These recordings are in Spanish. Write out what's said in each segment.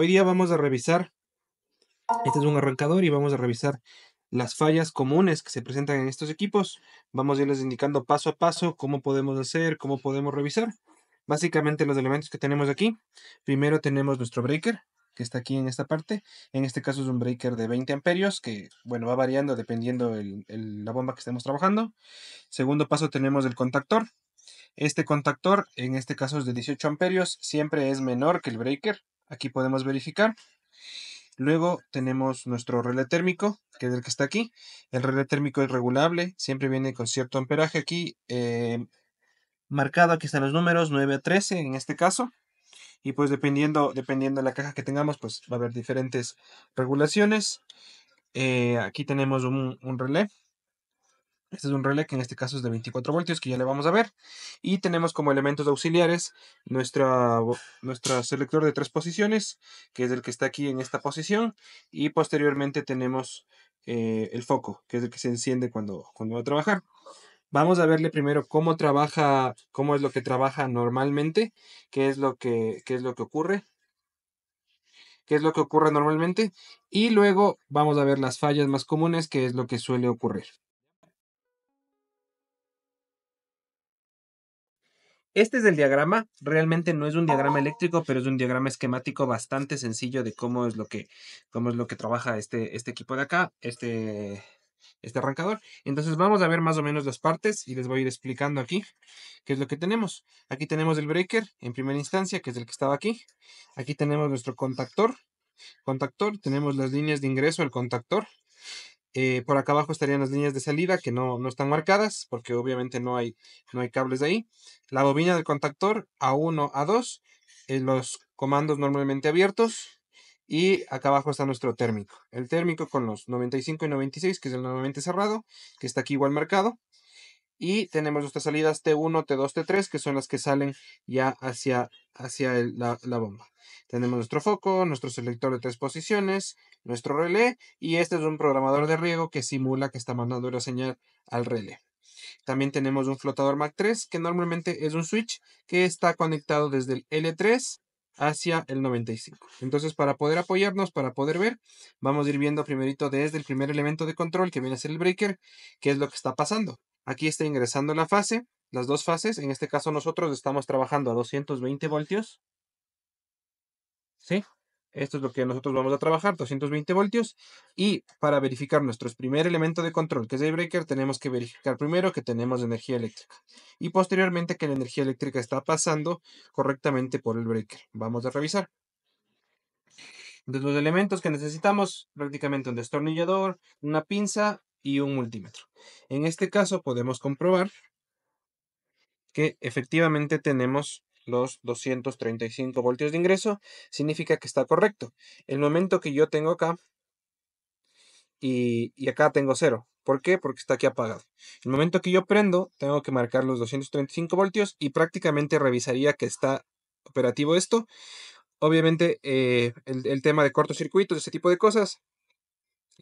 Hoy día vamos a revisar, este es un arrancador y vamos a revisar las fallas comunes que se presentan en estos equipos. Vamos a irles indicando paso a paso cómo podemos hacer, cómo podemos revisar. Básicamente los elementos que tenemos aquí. Primero tenemos nuestro breaker, que está aquí en esta parte. En este caso es un breaker de 20 amperios, que bueno, va variando dependiendo de la bomba que estemos trabajando. Segundo paso tenemos el contactor. Este contactor, en este caso es de 18 amperios, siempre es menor que el breaker. Aquí podemos verificar. Luego tenemos nuestro relé térmico, que es el que está aquí. El relé térmico es regulable, siempre viene con cierto amperaje aquí. Em, marcado, aquí están los números, 9 a 13 en este caso. Y pues dependiendo, dependiendo de la caja que tengamos, pues va a haber diferentes regulaciones. Eh, aquí tenemos un relé este es un relé que en este caso es de 24 voltios, que ya le vamos a ver. Y tenemos como elementos auxiliares nuestra, nuestro selector de tres posiciones, que es el que está aquí en esta posición. Y posteriormente tenemos eh, el foco, que es el que se enciende cuando, cuando va a trabajar. Vamos a verle primero cómo trabaja, cómo es lo que trabaja normalmente, qué es lo que, qué es lo que ocurre, qué es lo que ocurre normalmente, y luego vamos a ver las fallas más comunes, qué es lo que suele ocurrir. Este es el diagrama, realmente no es un diagrama eléctrico, pero es un diagrama esquemático bastante sencillo de cómo es lo que, cómo es lo que trabaja este, este equipo de acá, este, este arrancador. Entonces vamos a ver más o menos las partes y les voy a ir explicando aquí qué es lo que tenemos. Aquí tenemos el breaker en primera instancia, que es el que estaba aquí. Aquí tenemos nuestro contactor. Contactor, tenemos las líneas de ingreso el contactor. Eh, por acá abajo estarían las líneas de salida que no, están marcadas porque obviamente no hay, no hay cables de ahí. La bobina del contactor A1, A2, los comandos normalmente abiertos y acá abajo está nuestro térmico. El térmico con los 95 y 96 que es el normalmente cerrado, que está aquí igual marcado. Y tenemos nuestras salidas T1, T2, T3, que son las que salen ya hacia, hacia la, bomba. Tenemos nuestro foco, nuestro selector de tres posiciones, nuestro relé y este es un programador de riego que simula que está mandando una señal al relé. También tenemos un flotador MAC3 que normalmente es un switch que está conectado desde el L3 hacia el 95. Entonces, para poder apoyarnos, para poder ver, vamos a ir viendo primerito desde el primer elemento de control que viene a ser el breaker, qué es lo que está pasando. Aquí está ingresando la fase, las dos fases. En este caso nosotros estamos trabajando a 220 voltios. ¿Sí? Esto es lo que nosotros vamos a trabajar, 220 voltios. Y para verificar nuestro primer elemento de control, que es el breaker, tenemos que verificar primero que tenemos energía eléctrica. Y posteriormente que la energía eléctrica está pasando correctamente por el breaker. Vamos a revisar. De los elementos que necesitamos, prácticamente un destornillador, una pinza y un multímetro. En este caso podemos comprobar que efectivamente tenemos los 235 voltios de ingreso, significa que está correcto. El momento que yo tengo acá y, acá tengo cero. ¿Por qué? Porque está aquí apagado. El momento que yo prendo, tengo que marcar los 235 voltios y prácticamente revisaría que está operativo esto. Obviamente eh, el, el tema de cortocircuitos, ese tipo de cosas,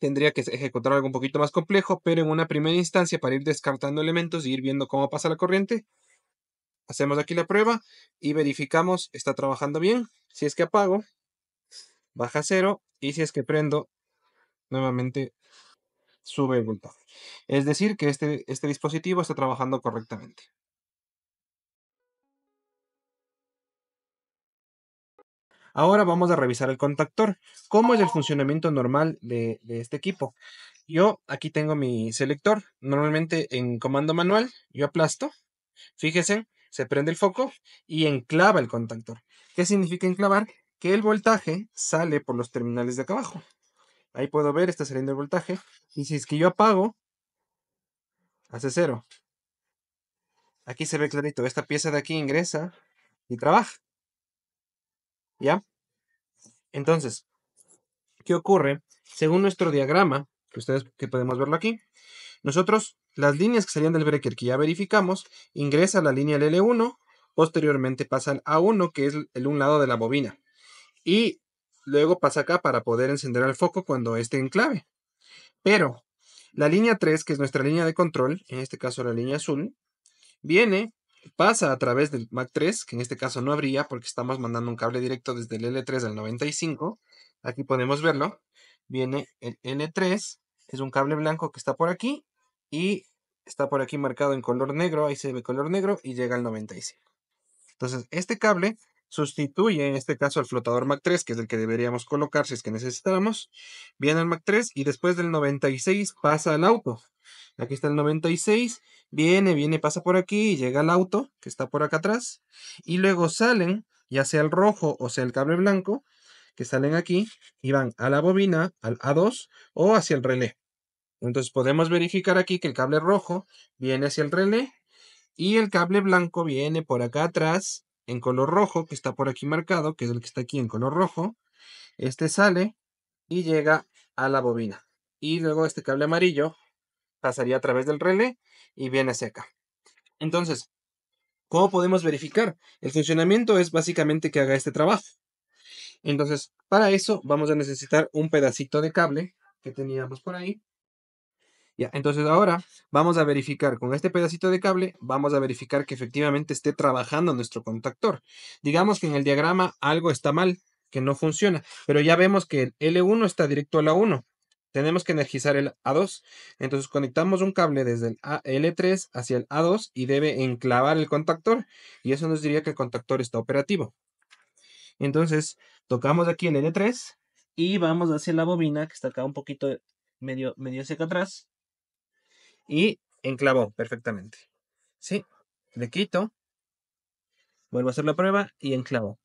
tendría que ejecutar algo un poquito más complejo, pero en una primera instancia para ir descartando elementos y ir viendo cómo pasa la corriente. Hacemos aquí la prueba y verificamos, está trabajando bien. Si es que apago, baja a cero y si es que prendo, nuevamente sube el voltaje. Es decir, que este, este dispositivo está trabajando correctamente. Ahora vamos a revisar el contactor. ¿Cómo es el funcionamiento normal de, este equipo? Yo aquí tengo mi selector. Normalmente en comando manual yo aplasto. Fíjense, se prende el foco y enclava el contactor. ¿Qué significa enclavar? Que el voltaje sale por los terminales de acá abajo. Ahí puedo ver, está saliendo el voltaje. Y si es que yo apago, hace cero. Aquí se ve clarito, esta pieza de aquí ingresa y trabaja. ¿Ya? Entonces, ¿qué ocurre? Según nuestro diagrama, que ustedes que podemos verlo aquí, nosotros las líneas que salían del breaker que ya verificamos, ingresa la línea L1, posteriormente pasa al A1, que es el un lado de la bobina, y luego pasa acá para poder encender al foco cuando esté en clave. Pero la línea 3, que es nuestra línea de control, en este caso la línea azul, viene pasa a través del Mac 3, que en este caso no habría porque estamos mandando un cable directo desde el L3 al 95. Aquí podemos verlo. Viene el L3, es un cable blanco que está por aquí y está por aquí marcado en color negro, ahí se ve color negro y llega al 95. Entonces, este cable sustituye en este caso al flotador Mac 3, que es el que deberíamos colocar si es que necesitáramos. Viene el Mac 3 y después del 96 pasa al auto. Aquí está el 96 Viene, viene, pasa por aquí y llega al auto que está por acá atrás. Y luego salen, ya sea el rojo o sea el cable blanco, que salen aquí y van a la bobina, al A2 o hacia el relé. Entonces podemos verificar aquí que el cable rojo viene hacia el relé y el cable blanco viene por acá atrás en color rojo, que está por aquí marcado, que es el que está aquí en color rojo. Este sale y llega a la bobina. Y luego este cable amarillo pasaría a través del relé y viene seca. Entonces, ¿cómo podemos verificar? El funcionamiento es básicamente que haga este trabajo. Entonces, para eso vamos a necesitar un pedacito de cable que teníamos por ahí. Ya, entonces ahora vamos a verificar con este pedacito de cable, vamos a verificar que efectivamente esté trabajando nuestro contactor. Digamos que en el diagrama algo está mal, que no funciona, pero ya vemos que el L1 está directo a la 1 tenemos que energizar el A2. Entonces conectamos un cable desde el L3 hacia el A2 y debe enclavar el contactor. Y eso nos diría que el contactor está operativo. Entonces tocamos aquí el L3 y vamos hacia la bobina que está acá un poquito medio, medio seca atrás. Y enclavó perfectamente. ¿Sí? Le quito. Vuelvo a hacer la prueba y enclavo.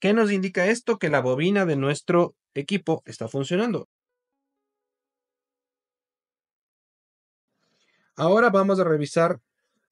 ¿Qué nos indica esto? Que la bobina de nuestro equipo está funcionando. Ahora vamos a revisar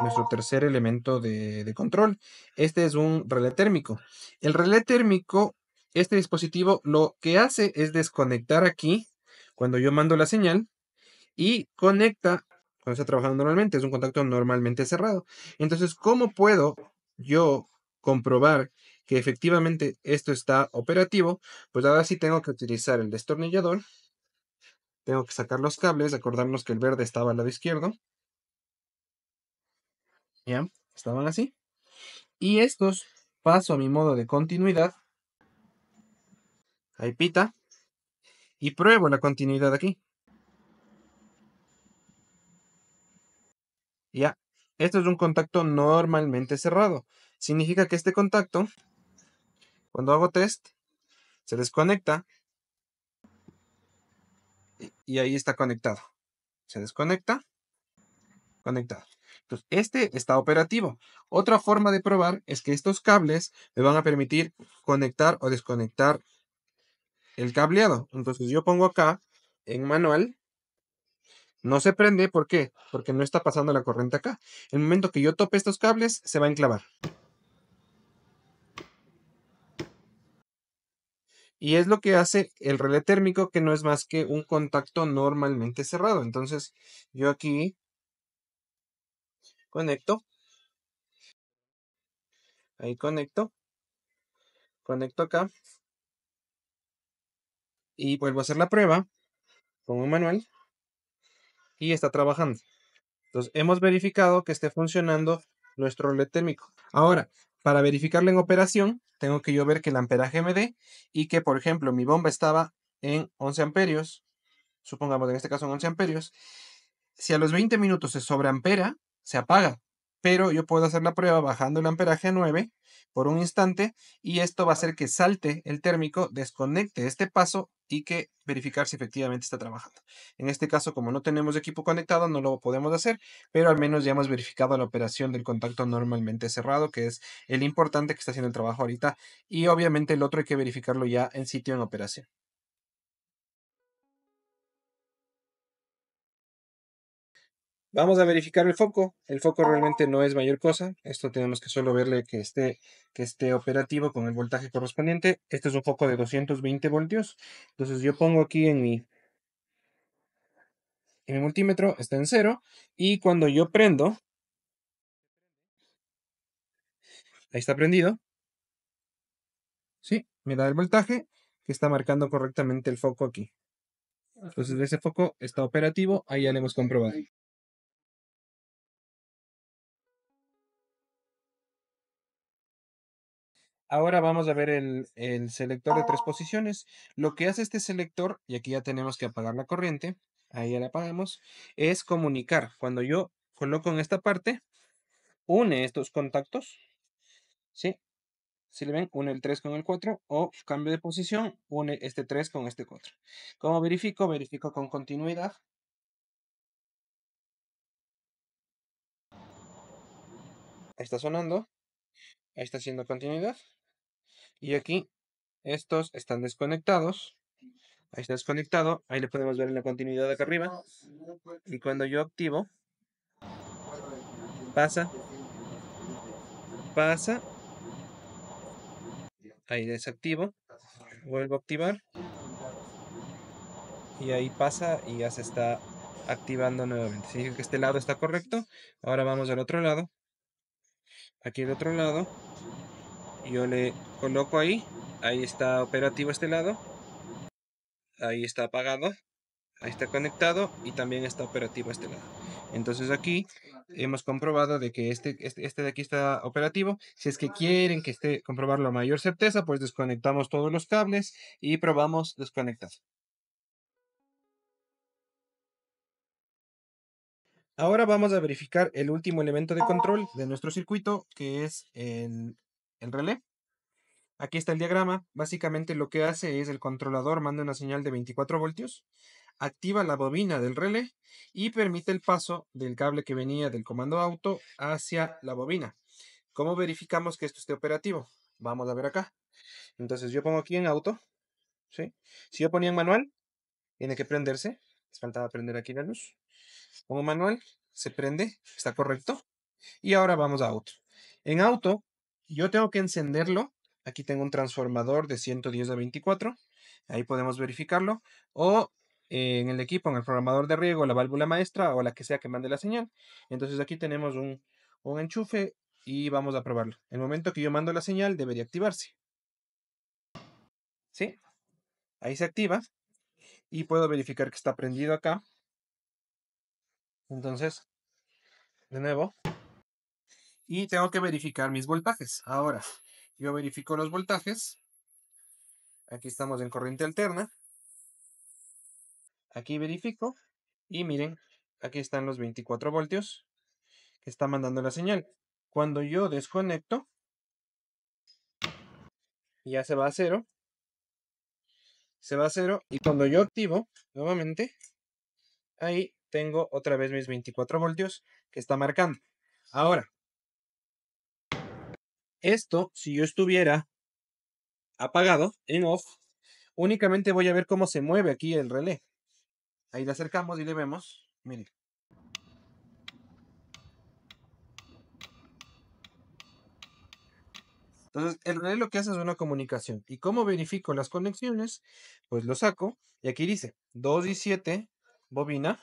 nuestro tercer elemento de, control. Este es un relé térmico. El relé térmico, este dispositivo lo que hace es desconectar aquí cuando yo mando la señal y conecta cuando está trabajando normalmente. Es un contacto normalmente cerrado. Entonces, ¿cómo puedo yo comprobar que efectivamente esto está operativo? Pues ahora sí tengo que utilizar el destornillador tengo que sacar los cables, acordarnos que el verde estaba al lado izquierdo. Ya, estaban así. Y estos paso a mi modo de continuidad. Ahí pita. Y pruebo la continuidad aquí. Ya, esto es un contacto normalmente cerrado. Significa que este contacto, cuando hago test, se desconecta y ahí está conectado. Se desconecta, conectado. Entonces, este está operativo. Otra forma de probar es que estos cables me van a permitir conectar o desconectar el cableado. Entonces, yo pongo acá en manual. No se prende, ¿por qué? Porque no está pasando la corriente acá. El momento que yo tope estos cables, se va a enclavar. Y es lo que hace el relé térmico, que no es más que un contacto normalmente cerrado. Entonces, yo aquí conecto. Ahí conecto. Conecto acá. Y vuelvo a hacer la prueba. con un manual. Y está trabajando. Entonces, hemos verificado que esté funcionando nuestro relé térmico. Ahora, para verificarla en operación, tengo que yo ver que el amperaje me dé y que, por ejemplo, mi bomba estaba en 11 amperios, supongamos en este caso en 11 amperios. Si a los 20 minutos se sobreampera, se apaga, pero yo puedo hacer la prueba bajando el amperaje a 9 por un instante y esto va a hacer que salte el térmico, desconecte este paso y que verificar si efectivamente está trabajando. En este caso, como no tenemos equipo conectado, no lo podemos hacer, pero al menos ya hemos verificado la operación del contacto normalmente cerrado, que es el importante que está haciendo el trabajo ahorita. Y obviamente el otro hay que verificarlo ya en sitio en operación. Vamos a verificar el foco. El foco realmente no es mayor cosa. Esto tenemos que solo verle que esté, que esté operativo con el voltaje correspondiente. Este es un foco de 220 voltios. Entonces yo pongo aquí en mi, en mi multímetro, está en cero. Y cuando yo prendo, ahí está prendido. Sí, me da el voltaje que está marcando correctamente el foco aquí. Entonces ese foco está operativo, ahí ya lo hemos comprobado. Ahora vamos a ver el, selector de tres oh. posiciones. Lo que hace este selector, y aquí ya tenemos que apagar la corriente, ahí ya la apagamos, es comunicar. Cuando yo coloco en esta parte, une estos contactos, ¿sí? Si le ven, une el 3 con el 4 o cambio de posición, une este 3 con este 4. ¿Cómo verifico? Verifico con continuidad. Ahí está sonando. Ahí está haciendo continuidad. Y aquí, estos están desconectados. Ahí está desconectado. Ahí le podemos ver en la continuidad de acá arriba. Y cuando yo activo, pasa, pasa. Ahí desactivo. Vuelvo a activar. Y ahí pasa y ya se está activando nuevamente. Si que este lado está correcto, ahora vamos al otro lado. Aquí el otro lado yo le coloco ahí, ahí está operativo este lado, ahí está apagado, ahí está conectado y también está operativo este lado. Entonces aquí hemos comprobado de que este, este, este de aquí está operativo. Si es que quieren que esté comprobarlo a mayor certeza, pues desconectamos todos los cables y probamos desconectar. Ahora vamos a verificar el último elemento de control de nuestro circuito, que es el relé. Aquí está el diagrama. Básicamente lo que hace es el controlador manda una señal de 24 voltios, activa la bobina del relé y permite el paso del cable que venía del comando auto hacia la bobina. ¿Cómo verificamos que esto esté operativo? Vamos a ver acá. Entonces yo pongo aquí en auto. Si yo ponía en manual, tiene que prenderse. Les faltaba prender aquí la luz. Pongo manual, se prende, está correcto. Y ahora vamos a auto. En auto yo tengo que encenderlo. Aquí tengo un transformador de 110 a 24. Ahí podemos verificarlo. O en el equipo, en el programador de riego, la válvula maestra o la que sea que mande la señal. Entonces aquí tenemos un, un enchufe y vamos a probarlo. El momento que yo mando la señal debería activarse. ¿Sí? Ahí se activa y puedo verificar que está prendido acá. Entonces, de nuevo, y tengo que verificar mis voltajes. Ahora, yo verifico los voltajes. Aquí estamos en corriente alterna. Aquí verifico y miren, aquí están los 24 voltios que está mandando la señal. Cuando yo desconecto, ya se va a cero. Se va a cero y cuando yo activo nuevamente, ahí tengo otra vez mis 24 voltios que está marcando. Ahora, esto, si yo estuviera apagado, en off, únicamente voy a ver cómo se mueve aquí el relé. Ahí le acercamos y le vemos. Miren. Entonces, el relé lo que hace es una comunicación. ¿Y cómo verifico las conexiones? Pues lo saco y aquí dice 2 y 7 bobina.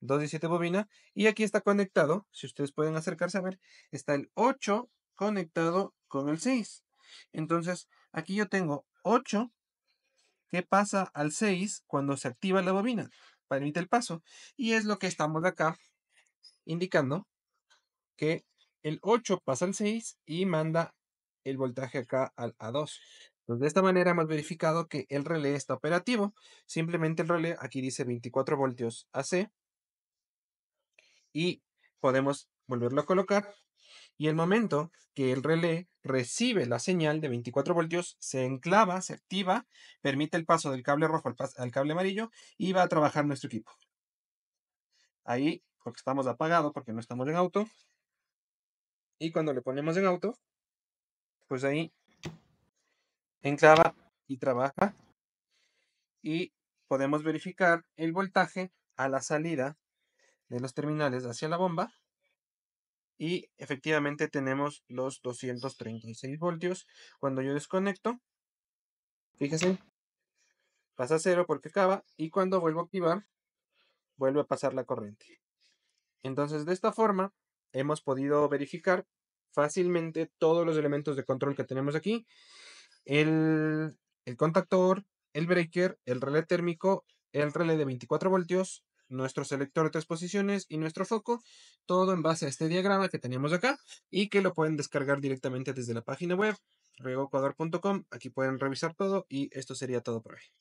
2 y 7 bobina. Y aquí está conectado, si ustedes pueden acercarse a ver, está el 8 conectado con el 6. Entonces, aquí yo tengo 8 que pasa al 6 cuando se activa la bobina. Permite el paso. Y es lo que estamos acá indicando que el 8 pasa al 6 y manda el voltaje acá al A2. de esta manera hemos verificado que el relé está operativo. Simplemente el relé aquí dice 24 voltios AC y podemos volverlo a colocar y el momento que el relé recibe la señal de 24 voltios, se enclava, se activa, permite el paso del cable rojo al, cable amarillo y va a trabajar nuestro equipo. Ahí, porque estamos apagados, porque no estamos en auto. Y cuando le ponemos en auto, pues ahí enclava y trabaja. Y podemos verificar el voltaje a la salida de los terminales hacia la bomba y efectivamente tenemos los 236 voltios. Cuando yo desconecto, fíjense, pasa a cero porque acaba y cuando vuelvo a activar, vuelve a pasar la corriente. Entonces de esta forma hemos podido verificar fácilmente todos los elementos de control que tenemos aquí. El, el contactor, el breaker, el relé térmico, el relé de 24 voltios, nuestro selector de tres posiciones y nuestro foco, todo en base a este diagrama que tenemos acá y que lo pueden descargar directamente desde la página web riegoecuador.com. Aquí pueden revisar todo y esto sería todo por hoy.